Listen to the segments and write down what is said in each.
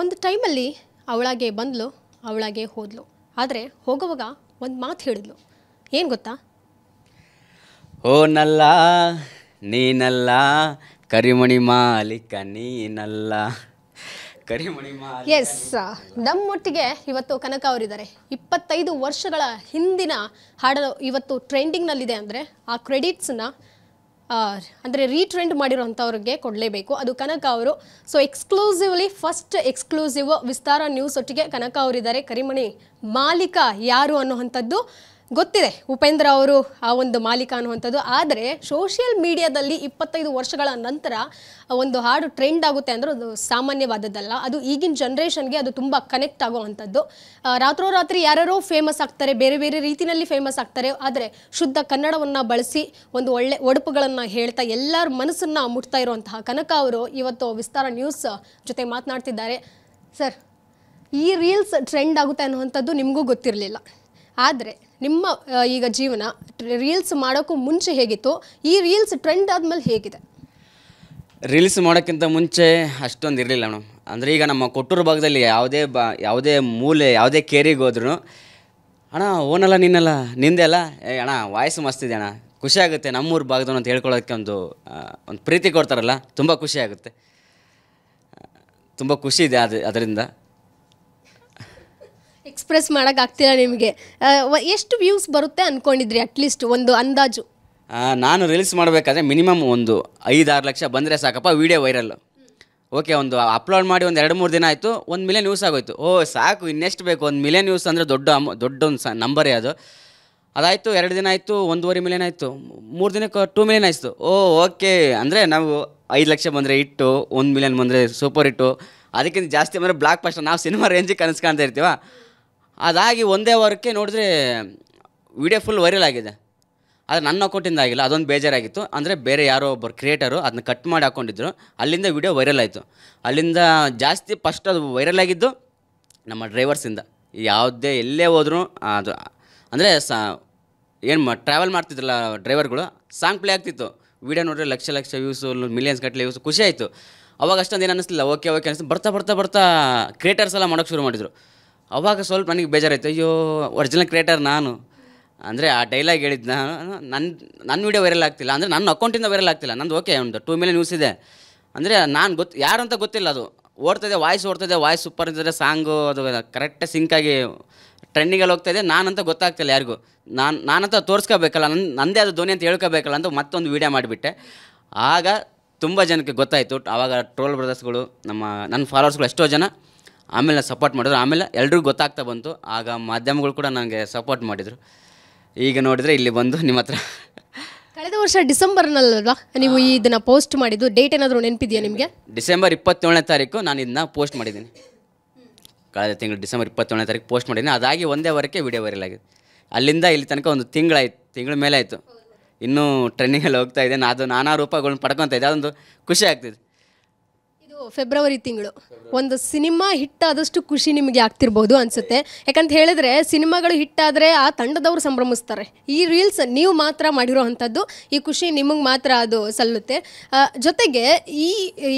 ಒಂದು ಟೈಮಲ್ಲಿ ಅವಳಾಗೆ ಬಂದಳು ಅವಳಾಗೆ ಹೋದಳು ಆದರೆ ಹೋಗುವಾಗ ಒಂದು ಮಾತು ಹೇಳಿದ್ಲು ಏನು ಗೊತ್ತಾ ಓನಲ್ಲ ನೀನಲ್ಲ ಕರಿಮಣಿ ಮಾಲೀಕ ನೀನಲ್ಲ ಕರಿಮಣಿ ಎಸ್ ನಮ್ಮೊಟ್ಟಿಗೆ ಇವತ್ತು ಕನಕ ಅವರಿದ್ದಾರೆ ಇಪ್ಪತ್ತೈದು ವರ್ಷಗಳ ಹಿಂದಿನ ಹಾಡಲು ಇವತ್ತು ಟ್ರೆಂಡಿಂಗ್ನಲ್ಲಿದೆ ಅಂದರೆ ಆ ಕ್ರೆಡಿಟ್ಸನ್ನ ಅಂದರೆ ರೀಟ್ರೆಂಡ್ ಅಂಥವ್ರಿಗೆ ಕೊಡಲೇಬೇಕು ಅದು ಕನಕ ಅವರು so exclusively first exclusive Vistara news ಒಟ್ಟಿಗೆ ಕನಕ ಅವರಿದ್ದಾರೆ ಕರಿಮಣಿ ಮಾಲೀಕ ಯಾರು ಅನ್ನುವಂಥದ್ದು ಗೊತ್ತಿದೆ ಉಪೇಂದ್ರ ಅವರು ಆ ಒಂದು ಮಾಲೀಕ ಅನ್ನುವಂಥದ್ದು ಆದರೆ ಸೋಷಿಯಲ್ ಮೀಡಿಯಾದಲ್ಲಿ ಇಪ್ಪತ್ತೈದು ವರ್ಷಗಳ ನಂತರ ಒಂದು ಹಾಡು ಟ್ರೆಂಡ್ ಆಗುತ್ತೆ ಅಂದರೆ ಅದು ಸಾಮಾನ್ಯವಾದದ್ದಲ್ಲ ಅದು ಈಗಿನ ಜನ್ರೇಷನ್ಗೆ ಅದು ತುಂಬ ಕನೆಕ್ಟ್ ಆಗುವಂಥದ್ದು ರಾತ್ರೋರಾತ್ರಿ ಯಾರ್ಯಾರೋ ಫೇಮಸ್ ಆಗ್ತಾರೆ ಬೇರೆ ಬೇರೆ ರೀತಿಯಲ್ಲಿ ಫೇಮಸ್ ಆಗ್ತಾರೆ ಆದರೆ ಶುದ್ಧ ಕನ್ನಡವನ್ನು ಬಳಸಿ ಒಂದು ಒಳ್ಳೆ ಒಡಪುಗಳನ್ನು ಹೇಳ್ತಾ ಎಲ್ಲರ ಮನಸ್ಸನ್ನು ಮುಟ್ತಾ ಇರುವಂತಹ ಕನಕ ಅವರು ಇವತ್ತು ವಿಸ್ತಾರ ನ್ಯೂಸ್ ಜೊತೆ ಮಾತನಾಡ್ತಿದ್ದಾರೆ ಸರ್ ಈ ರೀಲ್ಸ್ ಟ್ರೆಂಡ್ ಆಗುತ್ತೆ ಅನ್ನುವಂಥದ್ದು ನಿಮಗೂ ಗೊತ್ತಿರಲಿಲ್ಲ ಆದರೆ ನಿಮ್ಮ ಈಗ ಜೀವನ ರೀಲ್ಸ್ ಮಾಡೋಕ್ಕೂ ಮುಂಚೆ ಹೇಗಿತ್ತು ಈ ರೀಲ್ಸ್ ಟ್ರೆಂಡ್ ಆದಮೇಲೆ ಹೇಗಿದೆ ರೀಲ್ಸ್ ಮಾಡೋಕ್ಕಿಂತ ಮುಂಚೆ ಅಷ್ಟೊಂದು ಇರಲಿಲ್ಲ ಮೇಡಮ್ ಅಂದರೆ ಈಗ ನಮ್ಮ ಕೊಟ್ಟೂರು ಭಾಗದಲ್ಲಿ ಯಾವುದೇ ಬ ಯಾವುದೇ ಮೂಲೆ ಯಾವುದೇ ಕೇರಿಗೆ ಹೋದ್ರೂ ಅಣ್ಣ ಓನಲ್ಲ ನಿನ್ನಲ್ಲ ಅಲ್ಲ ಏ ಅಣ್ಣ ವಾಯ್ಸ್ ಮಸ್ತಿದೆ ಅಣ್ಣ ಖುಷಿಯಾಗುತ್ತೆ ಆಗುತ್ತೆ ನಮ್ಮೂರು ಭಾಗದವನು ಅಂತ ಹೇಳ್ಕೊಳ್ಳೋಕ್ಕೆ ಒಂದು ಒಂದು ಪ್ರೀತಿ ಕೊಡ್ತಾರಲ್ಲ ತುಂಬ ಖುಷಿ ಆಗುತ್ತೆ ತುಂಬ ಖುಷಿ ಇದೆ ಅದು ಅದರಿಂದ ಎಕ್ಸ್ಪ್ರೆಸ್ ಆಗ್ತಿಲ್ಲ ನಿಮಗೆ ಎಷ್ಟು ವ್ಯೂಸ್ ಬರುತ್ತೆ ಅನ್ಕೊಂಡಿದ್ರಿ ಅಟ್ಲೀಸ್ಟ್ ಒಂದು ಅಂದಾಜು ನಾನು ರಿಲೀಸ್ ಮಾಡಬೇಕಾದ್ರೆ ಮಿನಿಮಮ್ ಒಂದು ಆರು ಲಕ್ಷ ಬಂದರೆ ಸಾಕಪ್ಪ ವೀಡಿಯೋ ವೈರಲ್ ಓಕೆ ಒಂದು ಅಪ್ಲೋಡ್ ಮಾಡಿ ಒಂದು ಎರಡು ಮೂರು ದಿನ ಆಯಿತು ಒಂದು ಮಿಲಿಯನ್ ನ್ಯೂಸ್ ಆಗೋಯ್ತು ಓ ಸಾಕು ಇನ್ನೆಷ್ಟು ಬೇಕು ಒಂದು ಮಿಲಿಯನ್ ನ್ಯೂಸ್ ಅಂದರೆ ದೊಡ್ಡ ಅಮ್ ದೊಡ್ಡ ಒಂದು ಸ ನಂಬರೇ ಅದು ಅದಾಯಿತು ಎರಡು ದಿನ ಆಯಿತು ಒಂದೂವರೆ ಮಿಲಿಯನ್ ಆಯಿತು ಮೂರು ದಿನಕ್ಕೆ ಟೂ ಮಿಲಿಯನ್ ಆಯಿತು ಓ ಓಕೆ ಅಂದರೆ ನಾವು ಐದು ಲಕ್ಷ ಬಂದರೆ ಇಟ್ಟು ಒಂದು ಮಿಲಿಯನ್ ಬಂದರೆ ಸೂಪರ್ ಇಟ್ಟು ಅದಕ್ಕಿಂತ ಜಾಸ್ತಿ ಬಂದರೆ ಬ್ಲಾಕ್ ಫಸ್ಟ್ ನಾವು ಸಿನಿಮಾ ರೇಂಜಿಗೆ ಕನಸ್ಕಾಣ್ತಾ ಇರ್ತೀವ ಅದಾಗಿ ಒಂದೇ ವಾರಕ್ಕೆ ನೋಡಿದ್ರೆ ವಿಡಿಯೋ ಫುಲ್ ವೈರಲ್ ಆಗಿದೆ ಆದರೆ ನನ್ನ ಅಕೌಂಟಿಂದ ಆಗಿಲ್ಲ ಅದೊಂದು ಬೇಜಾರಾಗಿತ್ತು ಅಂದರೆ ಬೇರೆ ಯಾರೋ ಒಬ್ಬರು ಕ್ರಿಯೇಟರು ಅದನ್ನ ಕಟ್ ಮಾಡಿ ಹಾಕ್ಕೊಂಡಿದ್ರು ಅಲ್ಲಿಂದ ವಿಡಿಯೋ ವೈರಲ್ ಆಯಿತು ಅಲ್ಲಿಂದ ಜಾಸ್ತಿ ಫಸ್ಟ್ ಅದು ವೈರಲ್ ಆಗಿದ್ದು ನಮ್ಮ ಡ್ರೈವರ್ಸಿಂದ ಯಾವುದೇ ಎಲ್ಲೇ ಹೋದ್ರು ಅದು ಅಂದರೆ ಸಾ ಏನು ಮಾ ಟ್ರಾವೆಲ್ ಮಾಡ್ತಿದ್ರಲ್ಲ ಡ್ರೈವರ್ಗಳು ಸಾಂಗ್ ಪ್ಲೇ ಆಗ್ತಿತ್ತು ವೀಡಿಯೋ ನೋಡಿದ್ರೆ ಲಕ್ಷ ಲಕ್ಷ ವ್ಯೂಸು ಮಿಲಿಯನ್ಸ್ ಗಟ್ಟಲೆ ವ್ಯೂಸು ಖುಷಿ ಆಯಿತು ಅವಾಗ ಅಷ್ಟೊಂದು ಏನು ಅನ್ನಿಸ್ತಿಲ್ಲ ಓಕೆ ಓಕೆ ಅನಿಸ್ತು ಬರ್ತಾ ಬರ್ತಾ ಬರ್ತಾ ಕ್ರಿಯೇಟರ್ಸ್ ಎಲ್ಲ ಮಾಡೋಕ್ಕೆ ಶುರು ಮಾಡಿದರು ಅವಾಗ ಸ್ವಲ್ಪ ನನಗೆ ಬೇಜಾರಾಯಿತು ಅಯ್ಯೋ ಒರಿಜಿನಲ್ ಕ್ರಿಯೇಟರ್ ನಾನು ಅಂದರೆ ಆ ಡೈಲಾಗ್ ಹೇಳಿದ್ದು ನಾನು ನನ್ನ ನನ್ನ ವೀಡಿಯೋ ವೈರಲ್ ಆಗ್ತಿಲ್ಲ ಅಂದರೆ ನನ್ನ ಅಕೌಂಟಿಂದ ವೈರಲ್ ಆಗ್ತಿಲ್ಲ ನಂದು ಓಕೆ ಒಂದು ಟೂ ಮಿಲಿಯನ್ ನ್ಯೂಸ್ ಇದೆ ಅಂದರೆ ನಾನು ಗೊತ್ತು ಯಾರು ಅಂತ ಗೊತ್ತಿಲ್ಲ ಅದು ಇದೆ ವಾಯ್ಸ್ ಓಡ್ತದೆ ವಾಯ್ಸ್ ಸೂಪರ್ ಇದ್ದರೆ ಸಾಂಗು ಅದು ಕರೆಕ್ಟ್ ಸಿಂಕಾಗಿ ಟ್ರೆಂಡಿಂಗಲ್ಲಿ ಇದೆ ನಾನಂತ ಗೊತ್ತಾಗ್ತಿಲ್ಲ ಯಾರಿಗೂ ನಾನು ನಾನಂತ ತೋರಿಸ್ಕೋಬೇಕಲ್ಲ ನನ್ನ ನಂದೇ ಅದು ಧ್ವನಿ ಅಂತ ಹೇಳ್ಕೋಬೇಕಲ್ಲ ಅಂತ ಮತ್ತೊಂದು ವೀಡಿಯೋ ಮಾಡಿಬಿಟ್ಟೆ ಆಗ ತುಂಬ ಜನಕ್ಕೆ ಗೊತ್ತಾಯಿತು ಆವಾಗ ಟ್ರೋಲ್ ಬ್ರದರ್ಸ್ಗಳು ನಮ್ಮ ನನ್ನ ಫಾಲೋವರ್ಸ್ಗಳು ಎಷ್ಟೋ ಜನ ಆಮೇಲೆ ಸಪೋರ್ಟ್ ಮಾಡಿದ್ರು ಆಮೇಲೆ ಎಲ್ರಿಗೂ ಗೊತ್ತಾಗ್ತಾ ಬಂತು ಆಗ ಮಾಧ್ಯಮಗಳು ಕೂಡ ನನಗೆ ಸಪೋರ್ಟ್ ಮಾಡಿದರು ಈಗ ನೋಡಿದರೆ ಇಲ್ಲಿ ಬಂದು ನಿಮ್ಮ ಹತ್ರ ಕಳೆದ ವರ್ಷ ಡಿಸೆಂಬರ್ನಲ್ಲಲ್ವಾ ನೀವು ಇದನ್ನು ಪೋಸ್ಟ್ ಮಾಡಿದ್ದು ಡೇಟ್ ಏನಾದರೂ ನೆನಪಿದೆಯಾ ನಿಮಗೆ ಡಿಸೆಂಬರ್ ಇಪ್ಪತ್ತೇಳನೇ ತಾರೀಕು ನಾನು ಇದನ್ನ ಪೋಸ್ಟ್ ಮಾಡಿದ್ದೀನಿ ಕಳೆದ ತಿಂಗಳು ಡಿಸೆಂಬರ್ ಇಪ್ಪತ್ತೇಳನೇ ತಾರೀಕು ಪೋಸ್ಟ್ ಮಾಡಿದ್ದೀನಿ ಅದಾಗಿ ಒಂದೇ ವಾರಕ್ಕೆ ವಿಡಿಯೋ ವೈರಲ್ ಆಗಿದೆ ಅಲ್ಲಿಂದ ಇಲ್ಲಿ ತನಕ ಒಂದು ತಿಂಗಳಾಯ್ತು ತಿಂಗಳ ಮೇಲೆ ಆಯಿತು ಇನ್ನೂ ಟ್ರೆಂಡಿಂಗಲ್ಲಿ ಹೋಗ್ತಾ ಇದೆ ಅದು ನಾನಾ ರೂಪಗಳನ್ನ ಪಡ್ಕೊತಾ ಇದ್ದೆ ಅದೊಂದು ಖುಷಿ ಆಗ್ತಿದೆ ಫೆಬ್ರವರಿ ತಿಂಗಳು ಒಂದು ಸಿನಿಮಾ ಹಿಟ್ ಆದಷ್ಟು ಖುಷಿ ನಿಮಗೆ ಆಗ್ತಿರ್ಬೋದು ಅನ್ಸುತ್ತೆ ಯಾಕಂತ ಹೇಳಿದ್ರೆ ಸಿನಿಮಾಗಳು ಹಿಟ್ ಆದ್ರೆ ಆ ತಂಡದವರು ಸಂಭ್ರಮಿಸ್ತಾರೆ ಈ ರೀಲ್ಸ್ ನೀವು ಮಾತ್ರ ಮಾಡಿರೋ ಈ ಖುಷಿ ನಿಮಗೆ ಮಾತ್ರ ಅದು ಸಲ್ಲುತ್ತೆ ಜೊತೆಗೆ ಈ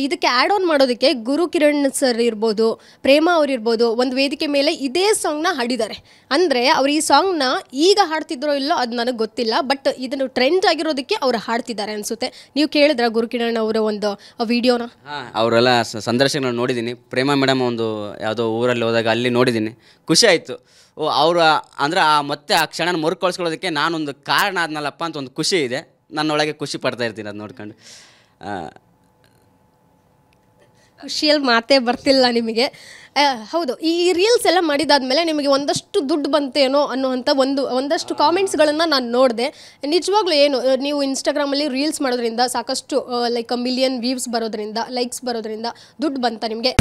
ಇದಕ್ಕೆ ಆ್ಯಡ್ ಆನ್ ಮಾಡೋದಕ್ಕೆ ಗುರು ಕಿರಣ್ ಸರ್ ಇರ್ಬೋದು ಪ್ರೇಮ ಅವರಿರ್ಬೋದು ಒಂದು ವೇದಿಕೆ ಮೇಲೆ ಇದೇ ಸಾಂಗ್ನ ಹಾಡಿದ್ದಾರೆ ಅಂದರೆ ಅವರು ಈ ಸಾಂಗ್ನ ಈಗ ಹಾಡ್ತಿದ್ರೋ ಇಲ್ಲೋ ಅದು ನನಗೆ ಗೊತ್ತಿಲ್ಲ ಬಟ್ ಇದನ್ನು ಟ್ರೆಂಡ್ ಆಗಿರೋದಕ್ಕೆ ಅವ್ರು ಹಾಡ್ತಿದ್ದಾರೆ ಅನಿಸುತ್ತೆ ನೀವು ಕೇಳಿದ್ರ ಗುರು ಕಿರಣ್ ಅವರ ಒಂದು ವಿಡಿಯೋನ ಅವರೆಲ್ಲ ಸಂದರ್ಶನಗಳನ್ನು ನೋಡಿದ್ದೀನಿ ಪ್ರೇಮ ಮೇಡಮ್ ಒಂದು ಯಾವುದೋ ಊರಲ್ಲಿ ಹೋದಾಗ ಅಲ್ಲಿ ನೋಡಿದ್ದೀನಿ ಖುಷಿ ಆಯಿತು ಓ ಅವರು ಅಂದರೆ ಆ ಮತ್ತೆ ಆ ಕ್ಷಣನ ಮರುಕೊಳಿಸ್ಕೊಳ್ಳೋದಕ್ಕೆ ನಾನೊಂದು ಕಾರಣ ಆದ್ನಲ್ಲಪ್ಪ ಅಂತ ಒಂದು ಖುಷಿ ಇದೆ ನನ್ನೊಳಗೆ ಖುಷಿ ಪಡ್ತಾ ಇರ್ತೀನಿ ಅದು ನೋಡ್ಕೊಂಡು ಖುಷಿಯಲ್ಲಿ ಮಾತೇ ಬರ್ತಿಲ್ಲ ನಿಮಗೆ ಹೌದು ಈ ರೀಲ್ಸ್ ಎಲ್ಲ ಮಾಡಿದಾದ್ಮೇಲೆ ನಿಮಗೆ ಒಂದಷ್ಟು ದುಡ್ಡು ಬಂತೇನೋ ಅನ್ನುವಂಥ ಒಂದು ಒಂದಷ್ಟು ಕಾಮೆಂಟ್ಸ್ಗಳನ್ನು ನಾನು ನೋಡಿದೆ ನಿಜವಾಗ್ಲೂ ಏನು ನೀವು ಇನ್ಸ್ಟಾಗ್ರಾಮಲ್ಲಿ ರೀಲ್ಸ್ ಮಾಡೋದ್ರಿಂದ ಸಾಕಷ್ಟು ಲೈಕ್ ಮಿಲಿಯನ್ ವ್ಯೂಸ್ ಬರೋದ್ರಿಂದ ಲೈಕ್ಸ್ ಬರೋದ್ರಿಂದ ದುಡ್ಡು ಬಂತ ನಿಮಗೆ